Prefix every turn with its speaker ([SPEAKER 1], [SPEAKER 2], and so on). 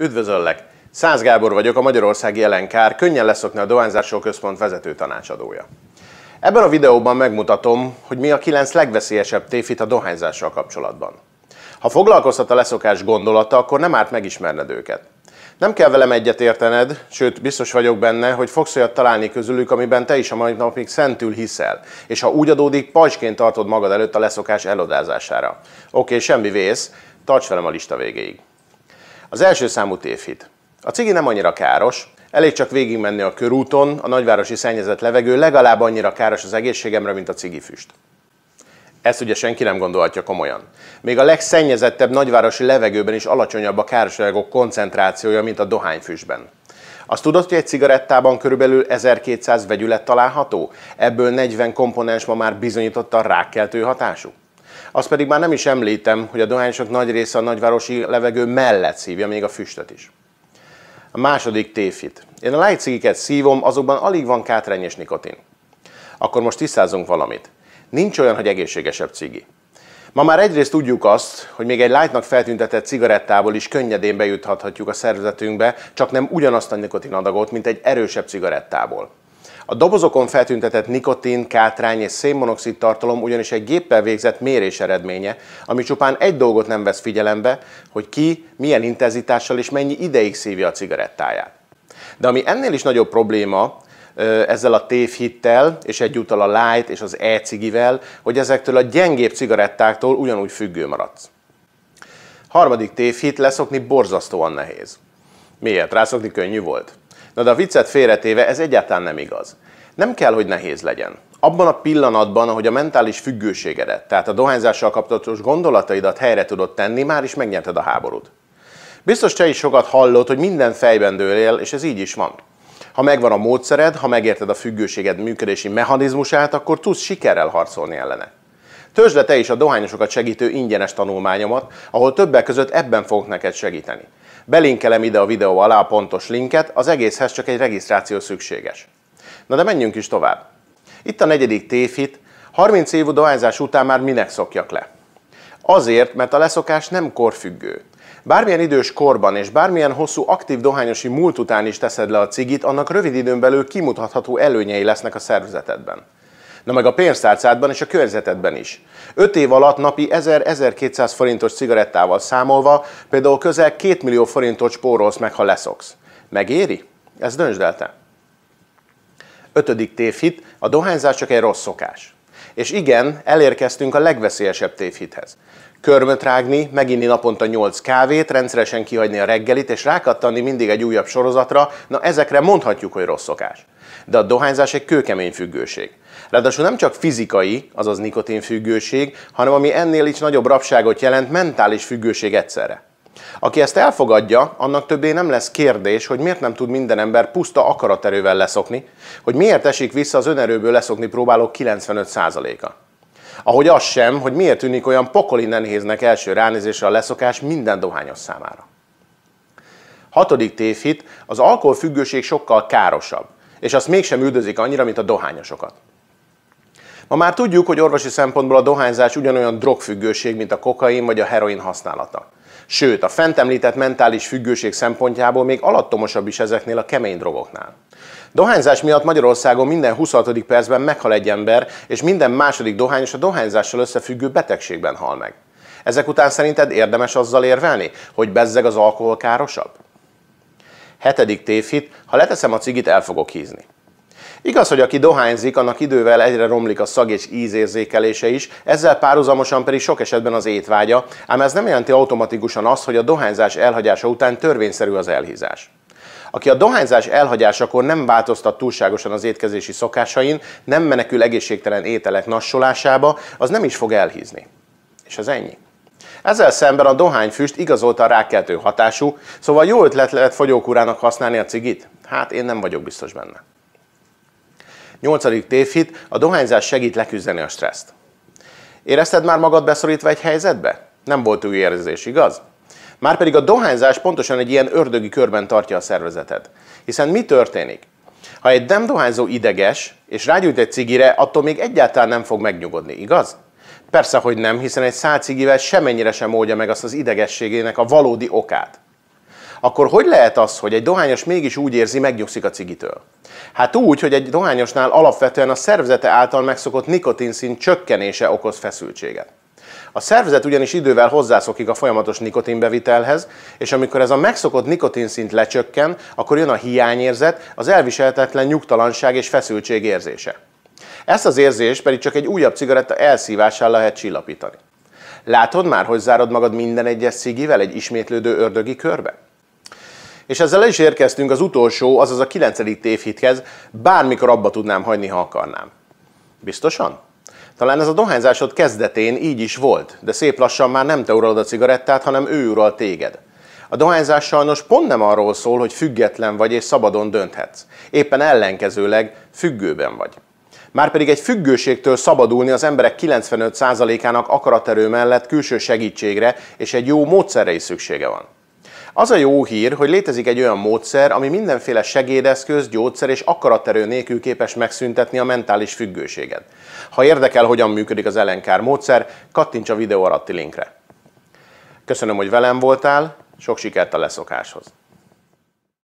[SPEAKER 1] Üdvözöllek! Száz Gábor vagyok, a Magyarországi Jelenkár, könnyen leszokni a Dohányzásról Központ vezető tanácsadója. Ebben a videóban megmutatom, hogy mi a kilenc legveszélyesebb téfit a dohányzással kapcsolatban. Ha foglalkoztat a leszokás gondolata, akkor nem árt megismerned őket. Nem kell velem egyet értened, sőt biztos vagyok benne, hogy fogsz olyat találni közülük, amiben te is a mai napig szentül hiszel, és ha úgy adódik, pajsként tartod magad előtt a leszokás elodázására. Oké, semmi vész, tarts velem a lista végéig. Az első számú tévhit. A cigi nem annyira káros, elég csak végigmenni a körúton, a nagyvárosi szennyezett levegő legalább annyira káros az egészségemre, mint a cigi füst. Ezt ugye senki nem gondolhatja komolyan. Még a legszennyezettebb nagyvárosi levegőben is alacsonyabb a károsanyagok koncentrációja, mint a dohányfüstben. Azt tudod, hogy egy cigarettában körülbelül 1200 vegyület található? Ebből 40 komponens ma már bizonyította a rákkeltő hatású. Azt pedig már nem is említem, hogy a dohányosok nagy része a nagyvárosi levegő mellett szívja még a füstöt is. A második tévhit. Én a lájcigiket szívom, azokban alig van kátrány és nikotin. Akkor most tisztázunk valamit. Nincs olyan, hogy egészségesebb cigi. Ma már egyrészt tudjuk azt, hogy még egy lightnak feltüntetett cigarettából is könnyedén bejuthathatjuk a szervezetünkbe, csak nem ugyanazt a nikotinadagot, mint egy erősebb cigarettából. A dobozokon feltüntetett nikotin, kátrány és szénmonoxid tartalom ugyanis egy géppel végzett mérés eredménye, ami csupán egy dolgot nem vesz figyelembe, hogy ki, milyen intenzitással és mennyi ideig szívja a cigarettáját. De ami ennél is nagyobb probléma, ezzel a tévhittel, és egyúttal a light és az e-cigivel, hogy ezektől a gyengébb cigarettáktól ugyanúgy függő maradsz. Harmadik tévhit, leszokni borzasztóan nehéz. Miért? Rászokni könnyű volt. Na de a viccet félretéve ez egyáltalán nem igaz. Nem kell, hogy nehéz legyen. Abban a pillanatban, ahogy a mentális függőségedet, tehát a dohányzással kapcsolatos gondolataidat helyre tudod tenni, már is megnyerted a háborút. Biztos te is sokat hallott, hogy minden fejben dőlél, és ez így is van. Ha megvan a módszered, ha megérted a függőséged működési mechanizmusát, akkor tudsz sikerrel harcolni ellene. Töltsd le te is a dohányosokat segítő ingyenes tanulmányomat, ahol többek között ebben fogok neked segíteni. Belinkelem ide a videó alá a pontos linket, az egészhez csak egy regisztráció szükséges. Na de menjünk is tovább. Itt a negyedik tévhit, 30 évú dohányzás után már minek szokjak le? Azért, mert a leszokás nem korfüggő. Bármilyen idős korban és bármilyen hosszú aktív dohányosi múlt után is teszed le a cigit, annak rövid időn belül kimutatható előnyei lesznek a szervezetedben na meg a pénztárcádban és a környezetedben is. 5 év alatt napi 1000-1200 forintos cigarettával számolva például közel 2 millió forintot spórolsz meg, ha leszoksz. Megéri? Ez döntsd el te. Ötödik tévhit, a dohányzás csak egy rossz szokás. És igen, elérkeztünk a legveszélyesebb tévhithez. Körmöt rágni, meginni naponta 8 kávét, rendszeresen kihagyni a reggelit, és rákattanni mindig egy újabb sorozatra, na ezekre mondhatjuk, hogy rossz szokás. De a dohányzás egy kőkemény függőség. Ráadásul nem csak fizikai, azaz nikotinfüggőség, hanem ami ennél is nagyobb rabságot jelent, mentális függőség egyszerre. Aki ezt elfogadja, annak többé nem lesz kérdés, hogy miért nem tud minden ember puszta akaraterővel leszokni, hogy miért esik vissza az önerőből leszokni próbáló 95%-a. Ahogy az sem, hogy miért tűnik olyan pokoli nehéznek első ránézésre a leszokás minden dohányos számára. Hatodik tévhit, az alkoholfüggőség sokkal károsabb, és azt mégsem üldözik annyira, mint a dohányosokat. Ma már tudjuk, hogy orvosi szempontból a dohányzás ugyanolyan drogfüggőség, mint a kokain vagy a heroin használata. Sőt, a fent említett mentális függőség szempontjából még alattomosabb is ezeknél a kemény drogoknál. Dohányzás miatt Magyarországon minden 26. percben meghal egy ember, és minden második dohányos a dohányzással összefüggő betegségben hal meg. Ezek után szerinted érdemes azzal érvelni, hogy bezzeg az alkohol károsabb? Hetedik tévhit, ha leteszem a cigit, el fogok hízni. Igaz, hogy aki dohányzik, annak idővel egyre romlik a szag és ízérzékelése is, ezzel párhuzamosan pedig sok esetben az étvágya, ám ez nem jelenti automatikusan azt, hogy a dohányzás elhagyása után törvényszerű az elhízás. Aki a dohányzás elhagyásakor nem változtat túlságosan az étkezési szokásain, nem menekül egészségtelen ételek nassolásába, az nem is fog elhízni. És ez ennyi. Ezzel szemben a dohányfüst a rákeltő hatású, szóval jó ötlet lehet fogyókúrának használni a cigit? Hát én nem vagyok biztos benne. Nyolcadik tévhit, a dohányzás segít leküzdeni a stresszt. Érezted már magad beszorítva egy helyzetbe? Nem volt új érzés, igaz? Márpedig a dohányzás pontosan egy ilyen ördögi körben tartja a szervezetet. Hiszen mi történik? Ha egy nem dohányzó ideges, és rágyújt egy cigire, attól még egyáltalán nem fog megnyugodni, igaz? Persze, hogy nem, hiszen egy szál cigivel semennyire sem oldja meg azt az idegességének a valódi okát akkor hogy lehet az, hogy egy dohányos mégis úgy érzi, megnyugszik a cigitől? Hát úgy, hogy egy dohányosnál alapvetően a szervezete által megszokott nikotinszint csökkenése okoz feszültséget. A szervezet ugyanis idővel hozzászokik a folyamatos nikotinbevitelhez, és amikor ez a megszokott nikotinszint lecsökken, akkor jön a hiányérzet, az elviselhetetlen nyugtalanság és feszültség érzése. Ezt az érzést pedig csak egy újabb cigaretta elszívásán lehet csillapítani. Látod már, hogy zárod magad minden egyes cigivel egy ismétlődő ördögi körbe? És ezzel el is érkeztünk az utolsó, azaz a kilencedik tévhithez, bármikor abba tudnám hagyni, ha akarnám. Biztosan? Talán ez a dohányzásod kezdetén így is volt, de szép lassan már nem te uralod a cigarettát, hanem ő ural téged. A dohányzás sajnos pont nem arról szól, hogy független vagy és szabadon dönthetsz. Éppen ellenkezőleg függőben vagy. Márpedig egy függőségtől szabadulni az emberek 95%-ának akaraterő mellett külső segítségre és egy jó módszerre is szüksége van. Az a jó hír, hogy létezik egy olyan módszer, ami mindenféle segédeszköz, gyógyszer és akaraterő nélkül képes megszüntetni a mentális függőséget. Ha érdekel, hogyan működik az ellenkár módszer, kattints a videó alatti linkre. Köszönöm, hogy velem voltál, sok sikert a leszokáshoz!